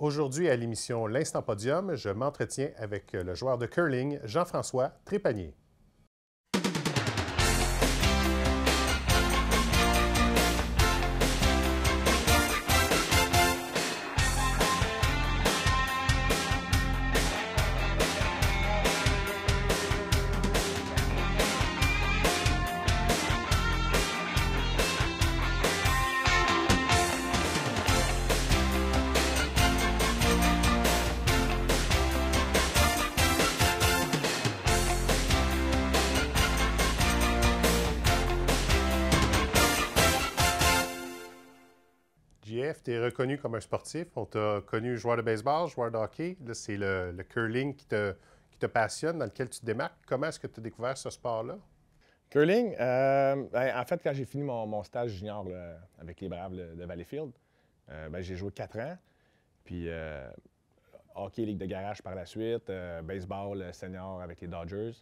Aujourd'hui à l'émission L'Instant Podium, je m'entretiens avec le joueur de curling Jean-François Trépanier. tu es reconnu comme un sportif. On t'a connu joueur de baseball, joueur de hockey. c'est le, curling qui te, passionne, dans lequel tu te démarques. Comment est-ce que tu as découvert ce sport-là? Curling, euh, ben, en fait, quand j'ai fini mon, stage junior avec les Braves de Valleyfield, euh, ben, j'ai joué quatre ans. Puis euh, hockey, ligue de garage par la suite, baseball senior avec les Dodgers.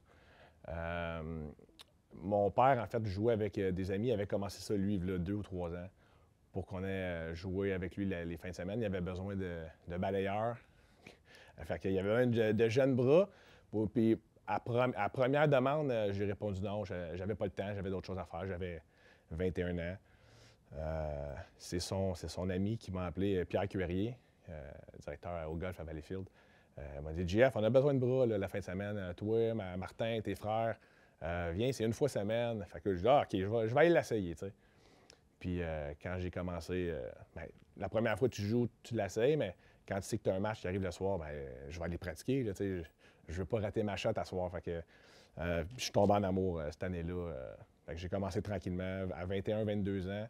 mon père, en fait, jouait avec des amis, avait commencé ça, lui, il y a deux ou trois ans pour qu'on ait euh, joué avec lui les fins de semaine. Il avait besoin de, de balayeurs. Euh, fait qu'il y avait besoin de, jeunes bras. puis à, première demande, euh, j'ai répondu non. J'avais pas le temps, j'avais d'autres choses à faire. J'avais 21 ans. c'est son, son, ami qui m'a appelé, Pierre Cuérier, directeur au golf à Valleyfield. Euh, m'a dit Jeff, on a besoin de bras la fin de semaine. Toi, Martin, tes frères, viens, c'est une fois semaine. Fait que je dis ah, OK, je vais, je vais aller l'essayer. Puis euh, quand j'ai commencé, euh, ben, la première fois que tu joues, tu l'essayes, mais quand tu sais que tu as un match qui arrive le soir, ben, je vais aller pratiquer. je ne veux pas rater ma chatte à soir. Fait que, euh, je suis tombé en amour cette année-là. j'ai commencé tranquillement à 21-22 ans.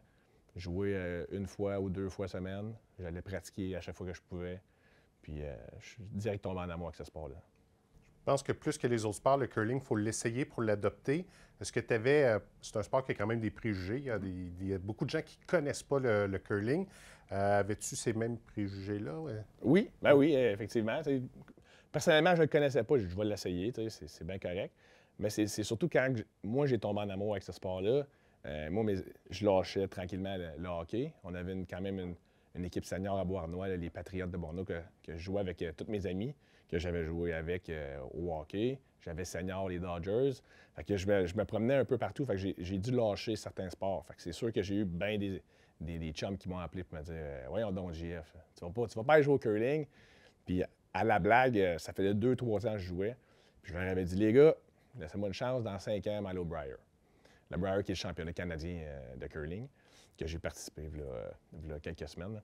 Jouer une fois ou deux fois semaine. J'allais pratiquer à chaque fois que je pouvais. Puis je suis direct tombé en amour avec ce sport-là. Je pense que plus que les autres sports, le curling, il faut l'essayer pour l'adopter. Est-ce que tu avais. Euh, c'est un sport qui a quand même des préjugés. Il y a, beaucoup de gens qui ne connaissent pas le, curling. Euh, avais-tu ces mêmes préjugés-là? Oui, ben oui, effectivement. personnellement, je ne le connaissais pas. Je, vais l'essayer, c'est bien correct. Mais c'est surtout quand moi, j'ai tombé en amour avec ce sport-là. Euh, moi, je lâchais tranquillement le, hockey. On avait quand même une, équipe senior à Bois-Arnois, les Patriotes de Bordeaux, que, je jouais avec toutes tous mes amis que j'avais joué avec euh, au hockey. J'avais senior les Dodgers. Fait que je me, promenais un peu partout. Fait que j'ai dû lâcher certains sports. Fait que c'est sûr que j'ai eu bien des, des, chums qui m'ont appelé pour me dire euh, Voyons donc, JF, tu vas pas, tu vas pas aller jouer au curling. Puis à la blague, euh, ça faisait deux, trois ans que je jouais. Puis je leur avais dit Les gars, laissez-moi une chance dans cinq ans, à au Briar. Le qui est le championnat canadien de curling, que j'ai participé il y a quelques semaines.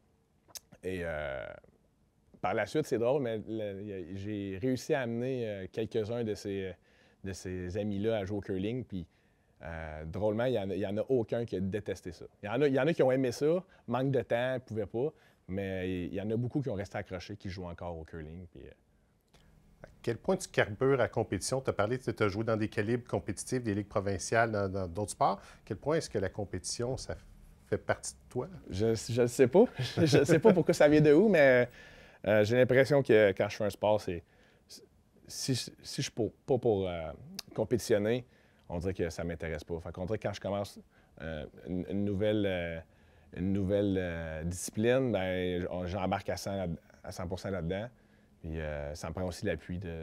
Et par la suite, c'est drôle, mais j'ai réussi à amener euh, quelques-uns euh, de ces, amis-là à jouer au curling. Puis, euh, drôlement, il n'y en, a aucun qui a détesté ça. Il y, en a, y en a qui ont aimé ça, manque de temps, ne pouvaient pas, mais il y en a beaucoup qui ont resté accrochés, qui jouent encore au curling. Puis, À quel point tu carbures à compétition? Tu as parlé de tu as joué dans des calibres compétitifs, des ligues provinciales, dans d'autres sports. À quel point est-ce que la compétition, ça fait partie de toi? Je ne sais pas. je ne sais pas pourquoi ça vient de où, mais euh, j'ai l'impression que quand je fais un sport, si, je je suis pas pour euh, compétitionner, on dirait que ça ne m'intéresse pas. Enfin quand je commence euh, une, nouvelle, discipline, ben, j'embarque à 100, là-dedans. ça me prend aussi l'appui de,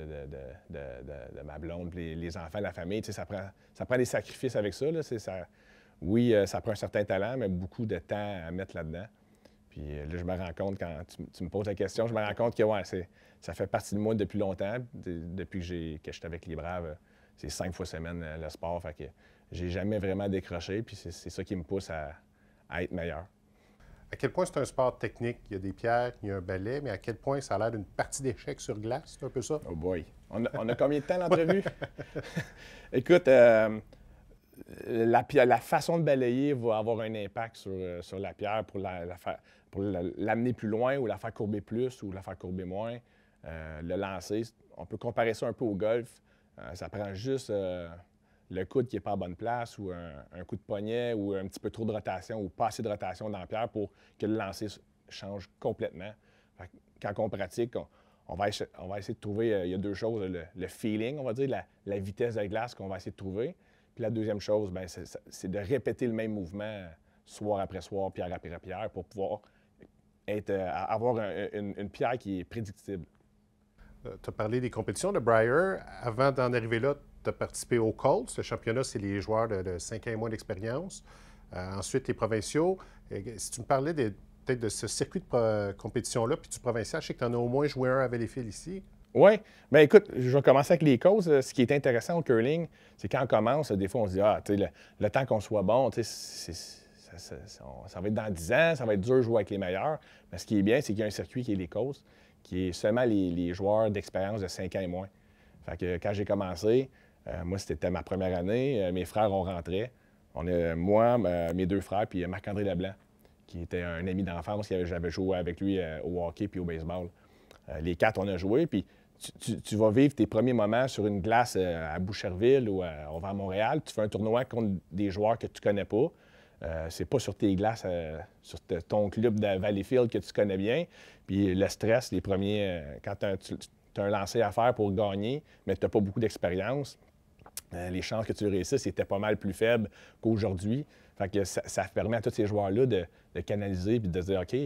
ma blonde, les, enfants, la famille. ça prend, ça prend des sacrifices avec ça oui, ça prend un certain talent, mais beaucoup de temps à mettre là-dedans. Puis euh, là, je me rends compte, quand tu, me poses la question, je me rends compte que ouais, ça fait partie de moi depuis longtemps, depuis que, je suis avec les Braves. Euh, c'est cinq fois semaine euh, le sport, fait que j'ai jamais vraiment décroché, puis c'est ça qui me pousse à, être meilleur. À quel point c'est un sport technique? Il y a des pierres, il y a un balai, mais à quel point ça a l'air d'une partie d'échecs sur glace? C'est un peu ça? Oh boy! On a, combien de temps l'entrevue? Écoute, la, la, façon de balayer va avoir un impact sur, la pierre pour la, faire pour l'amener plus loin ou la faire courber plus ou la faire courber moins, euh, le lancer. On peut comparer ça un peu au golf. Euh, ça prend juste euh, le coude qui n'est pas à bonne place ou un, coup de poignet ou un petit peu trop de rotation ou pas assez de rotation dans la pierre pour que le lancer change complètement. quand on pratique, on, va, essayer de trouver, il y a deux choses, le, feeling, on va dire, la, la vitesse de la glace qu'on va essayer de trouver. Puis la deuxième chose, ben, c'est de répéter le même mouvement soir après soir, pierre après pierre, pour pouvoir euh, à avoir une, pierre qui est prédictible. Euh, tu as parlé des compétitions de Breyer. Avant d'en arriver là, tu as participé au Colts. Le championnat, c'est les joueurs de, 5 ans et moins d'expérience. Euh, ensuite, les provinciaux. si tu me parlais peut-être de ce circuit de compétition-là, puis du provincial, je sais que tu en as au moins joué un avec les fils ici. Oui. mais ben, écoute, je vais commencer avec les causes. Ce qui est intéressant au curling, c'est quand on commence, des fois, on se dit, ah, le, le temps qu'on soit bon, c'est ça, va être dans 10 ans, ça va être dur de jouer avec les meilleurs. Mais ce qui est bien, c'est qu'il y a un circuit qui est les causes, qui est seulement les, joueurs d'expérience de 5 ans et moins. Fait quand j'ai commencé, euh, moi, c'était ma première année. Euh, mes frères, ont rentré, On est, moi, mes deux frères, puis Marc-André Leblanc, qui était un ami d'enfance, j'avais joué avec lui euh, au hockey puis au baseball. les quatre, on a joué, puis tu, vas vivre tes premiers moments sur une glace à Boucherville ou au on à Montréal. Tu fais un tournoi contre des joueurs que tu connais pas. Ce euh, c'est pas sur tes glaces, euh, sur ton club de Valleyfield que tu connais bien. Puis le stress, les premiers, euh, quand tu as, un lancer à faire pour gagner, mais tu n'as pas beaucoup d'expérience, les chances que tu réussisses étaient pas mal plus faibles qu'aujourd'hui. Fait ça, permet à tous ces joueurs-là de, canaliser et de se dire OK,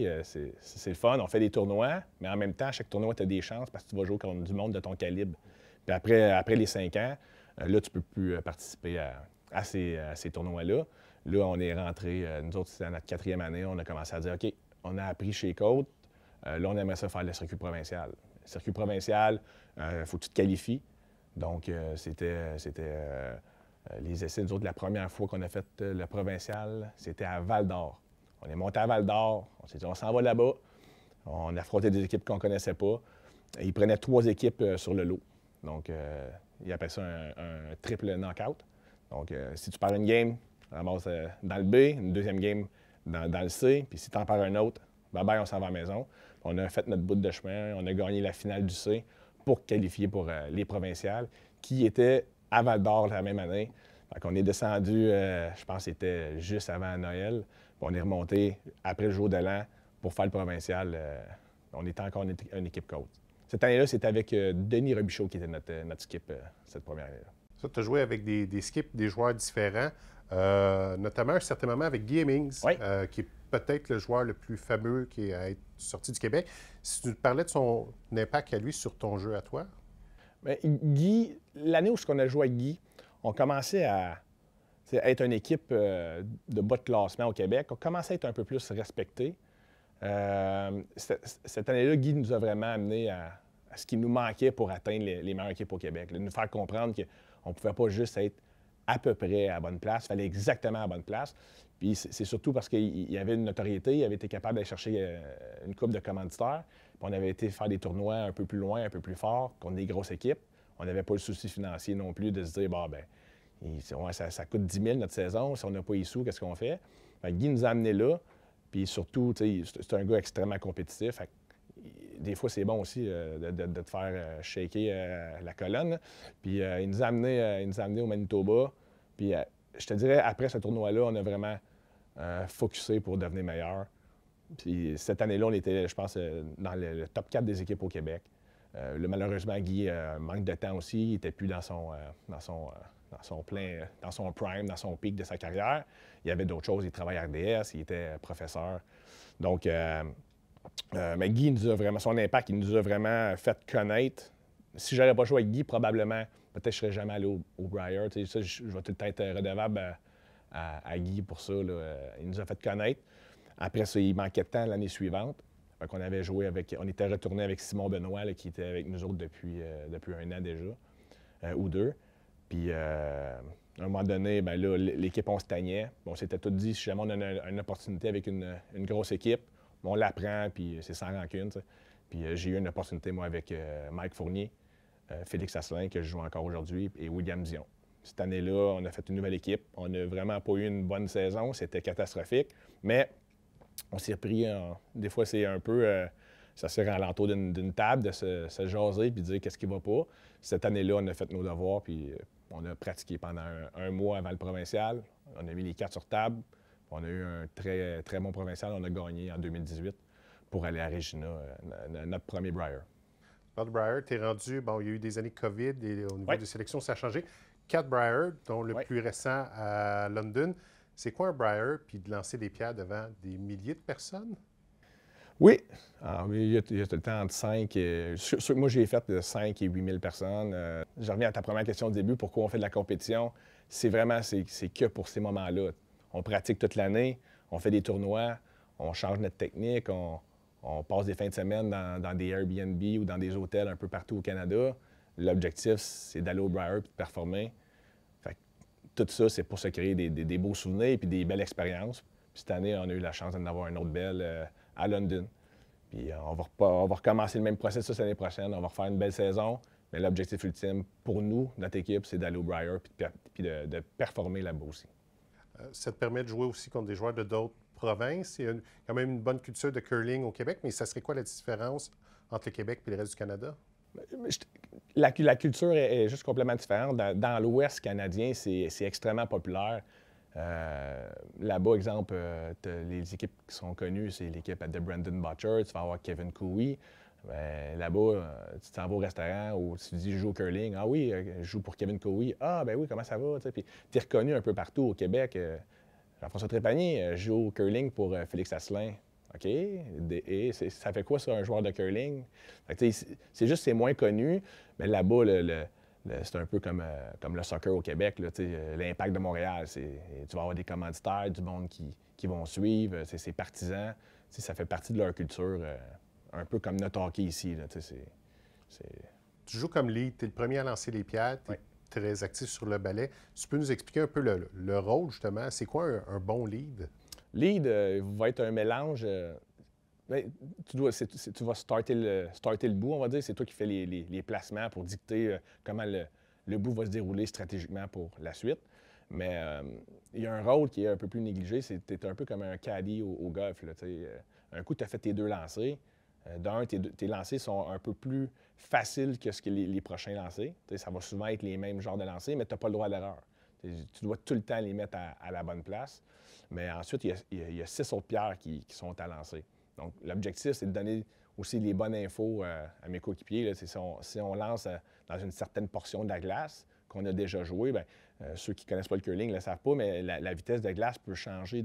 c'est le fun, on fait des tournois, mais en même temps, chaque tournoi, tu as des chances parce que tu vas jouer contre du monde de ton calibre. Puis après, les cinq ans, là, tu peux plus participer à, ces tournois-là. Là, on est rentré, euh, nous autres, c'était notre quatrième année, on a commencé à dire, OK, on a appris chez Côte, euh, là, on aimerait ça faire le circuit provincial. Le circuit provincial, il euh, faut que tu te qualifies. Donc, c'était, c'était les essais, nous autres, la première fois qu'on a fait le provincial, c'était à Val d'Or. On est monté à Val d'Or, on s'est dit, on s'en va là-bas. On a frotté des équipes qu'on ne connaissait pas. Ils prenaient trois équipes sur le lot. Donc, ils appellent ça un, un triple knockout. Donc, si tu perds une game, ramasse euh, dans le B, une deuxième game dans, le C, puis si tu en perds un autre, bye bye, on s'en va à la maison. On a fait notre bout de chemin, on a gagné la finale du C pour qualifier pour euh, les provinciales, qui étaient à Val d'Or la même année. Fait on est descendu, euh, je pense c'était juste avant Noël, on est remonté après le jour de l'an pour faire le provincial. on était encore une, équipe coach. Cette année-là, c'était avec Denis Robichaud qui était notre, notre skip cette première année-là. Ça, tu as joué avec des, des skips, des joueurs différents. Euh, notamment à un certain moment avec Guy Hemings, euh, qui est peut-être le joueur le plus fameux qui est euh, sorti du Québec. Si tu parlais de son impact à lui sur ton jeu à toi? Ben, Guy, l'année où on a joué avec Guy, on commençait à être une équipe de bas de classement au Québec. On commençait à être un peu plus respecté. cette année-là, Guy nous a vraiment amené à, ce qui nous manquait pour atteindre les, les meilleures équipes au Québec. nous faire comprendre qu'on ne pouvait pas juste être à peu près à bonne place, fallait exactement à bonne place. Puis c'est surtout parce qu'il avait une notoriété, il avait été capable d'aller chercher euh, une coupe de commanditaires. Puis on avait été faire des tournois un peu plus loin, un peu plus fort, contre des grosses équipes. On n'avait pas le souci financier non plus de se dire, bon, ben, ça, coûte 10 000 notre saison, si on n'a pas eu sous, qu'est-ce qu'on fait? fait Guy nous a là. Puis surtout, c'est un gars extrêmement compétitif des fois, c'est bon aussi euh, de, te faire euh, shaker euh, la colonne. Puis il, nous a amené, au Manitoba. Puis je te dirais, après ce tournoi-là, on a vraiment focusé pour devenir meilleur. Puis cette année-là, on était, je pense, dans le, top 4 des équipes au Québec. malheureusement, Guy manque de temps aussi. Il n'était plus dans son, son, dans son plein, dans son prime, dans son pic de sa carrière. Il y avait d'autres choses. Il travaillait à RDS, il était professeur. Donc, euh, mais Guy nous a vraiment, son impact, il nous a vraiment fait connaître. Si j'avais pas joué avec Guy, probablement, peut-être je serais jamais allé au, Briar. je, vais tout être redevable à, Guy pour ça. Euh, il nous a fait connaître. Après ça, il manquait de temps l'année suivante. on avait joué avec, on était retourné avec Simon Benoît, qui était avec nous autres depuis, euh, depuis un an déjà, ou deux. Puis, à un moment donné, ben l'équipe, on se tagnait. On s'était tous dit, si jamais on a une, opportunité avec une, grosse équipe, on l'apprend, puis euh, c'est sans rancune. Puis euh, j'ai eu une opportunité, moi, avec euh, Mike Fournier, Félix Asselin, que je joue encore aujourd'hui, et William Dion. Cette année-là, on a fait une nouvelle équipe. On n'a vraiment pas eu une bonne saison. C'était catastrophique. Mais on s'est pris Des fois, c'est un peu. ça sert à l'entour d'une table de se, se jaser puis dire qu'est-ce qui va pas. Cette année-là, on a fait nos devoirs, puis on a pratiqué pendant un, mois avant le provincial. On a mis les quatre sur table. On a eu un très, très bon provincial. On a gagné en 2018 pour aller à Regina, euh, notre premier Briar. L'autre Briar, tu es rendu, bon, il y a eu des années de COVID et au niveau des sélections, ça a changé. Quatre Briar, dont le plus récent à London. C'est quoi un Briar, puis de lancer des pierres devant des milliers de personnes? Oui, ah, il, y a, le temps entre 5 moi, j'ai fait de 5 et huit mille personnes. Euh, je reviens à ta première question au début pourquoi on fait de la compétition? C'est vraiment, c'est que pour ces moments-là on pratique toute l'année, on fait des tournois, on change notre technique, on, passe des fins de semaine dans, des Airbnb ou dans des hôtels un peu partout au Canada. L'objectif, c'est d'aller au Briar et de performer. tout ça, c'est pour se créer des, beaux souvenirs et des belles expériences. cette année, on a eu la chance d'en avoir une autre belle euh, à London. Puis euh, on va, recommencer le même processus l'année prochaine. On va refaire une belle saison. Mais l'objectif ultime pour nous, notre équipe, c'est d'aller au Briar et de performer là-bas aussi. Euh, ça te permet de jouer aussi contre des joueurs de d'autres provinces. Il y a quand même une bonne culture de curling au Québec, mais ça serait quoi la différence entre le Québec et le reste du Canada? La, culture est, juste complètement différente. Dans, l'Ouest canadien, c'est extrêmement populaire. Euh, là-bas, exemple, euh, les équipes qui sont connues, c'est l'équipe de Brandon Butcher, tu vas avoir Kevin Cooey. Ben, là-bas, euh, tu t'en vas au restaurant ou tu dis je joue au curling. Ah oui, euh, je joue pour Kevin Cowie. Ah ben oui, comment ça va? tu es reconnu un peu partout au Québec. Euh. Jean-François Trépanier joue au curling pour Félix Asselin. OK? Et ça fait quoi, ça, un joueur de curling? C'est juste c'est moins connu, mais là-bas, c'est un peu comme, le soccer au Québec. L'impact de Montréal, tu vas avoir des commanditaires, du monde qui, vont suivre, c'est partisans. ça fait partie de leur culture un peu comme notre hockey ici. Là, c Tu joues comme lead, tu es le premier à lancer les pièces, tu très actif sur le ballet. Tu peux nous expliquer un peu le, rôle, justement. C'est quoi un, bon lead? Lead euh, va être un mélange. Euh, ben, tu, dois, tu vas starter le, bout, on va dire. C'est toi qui fais les, placements pour dicter euh, comment le, bout va se dérouler stratégiquement pour la suite. Mais il y a un rôle qui est un peu plus négligé. C'est un peu comme un caddie au, golf. un coup, tu as fait tes deux lancers euh, d'un, tes, lancers sont un peu plus faciles que ce que les, prochains lancers. ça va souvent être les mêmes genres de lancers, mais tu n'as pas le droit à l'erreur. Tu dois tout le temps les mettre à, la bonne place. Mais ensuite, il y, a, six autres pierres qui, sont à lancer. Donc, l'objectif, c'est de donner aussi les bonnes infos euh, à mes coéquipiers. Si on, lance euh, dans une certaine portion de la glace qu'on a déjà jouée, ben, ceux qui ne connaissent pas le curling ne le savent pas, mais la, vitesse de glace peut changer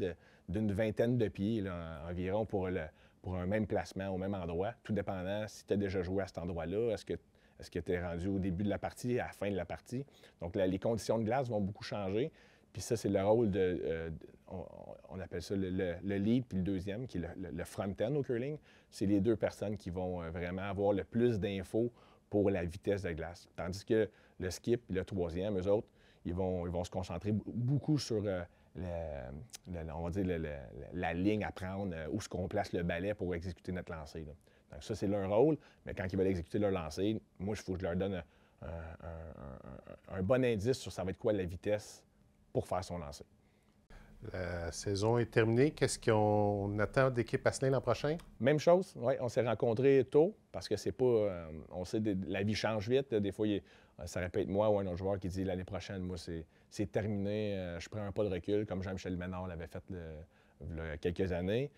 d'une vingtaine de pieds environ pour le, pour un même placement au même endroit, tout dépendant si tu as déjà joué à cet endroit-là, est-ce que ce tu es rendu au début de la partie, à la fin de la partie? Donc, les conditions de glace vont beaucoup changer. Puis ça, c'est le rôle de, euh, on, appelle ça le, lead, puis le deuxième, qui est le, front-end au curling. C'est les deux personnes qui vont euh, vraiment avoir le plus d'infos pour la vitesse de glace. Tandis que le skip, le troisième, eux autres, ils vont, vont se concentrer beaucoup sur euh, on va dire la ligne à prendre, euh, où est-ce qu'on place le balai pour exécuter notre lancer. Donc ça, c'est leur rôle, mais quand ils veulent exécuter leur lancer, moi, il faut que je leur donne un, un, bon indice sur ça va être quoi la vitesse pour faire son lancer. La saison est terminée. Qu'est-ce qu'on attend d'équipe Asselin l'an prochain? Même chose. Oui, on s'est rencontrés tôt parce que c'est pas. Euh, on sait, la vie change vite. Des fois, euh, ça répète moi ou un autre joueur qui dit l'année prochaine, moi, c'est terminé. Euh, je prends un pas de recul, comme Jean-Michel Ménard l'avait fait le, quelques années.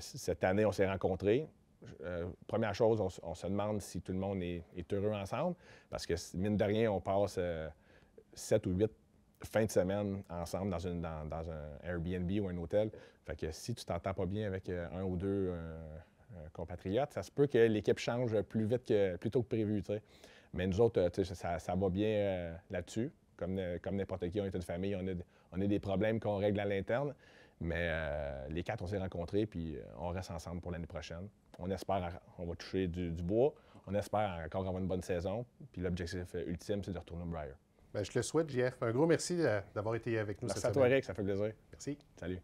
cette année, on s'est rencontrés. première chose, on, se demande si tout le monde est, heureux ensemble, parce que mine de rien, on passe sept ou huit fin de semaine ensemble dans, une, dans, un Airbnb ou un hôtel. Fait que si tu t'entends pas bien avec euh, un ou deux euh, euh, compatriotes, ça se peut que l'équipe change plus vite que plus tôt que prévu. Mais nous autres, ça, va bien là-dessus. Comme, comme n'importe qui, on est une famille, on a, des problèmes qu'on règle à l'interne. Mais les quatre, on s'est rencontrés, puis on reste ensemble pour l'année prochaine. On espère, on va toucher du, bois. On espère encore avoir une bonne saison. Puis l'objectif ultime, c'est de retourner au Briar. Ben, je te le souhaite, JF. Un gros merci euh, d'avoir été avec nous cette semaine. à toi, Eric. Ça fait plaisir. Merci. Salut.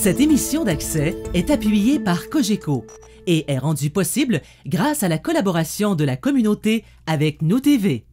Cette émission d'accès est appuyée par Cogeco et est rendue possible grâce à la collaboration de la communauté avec nos TV.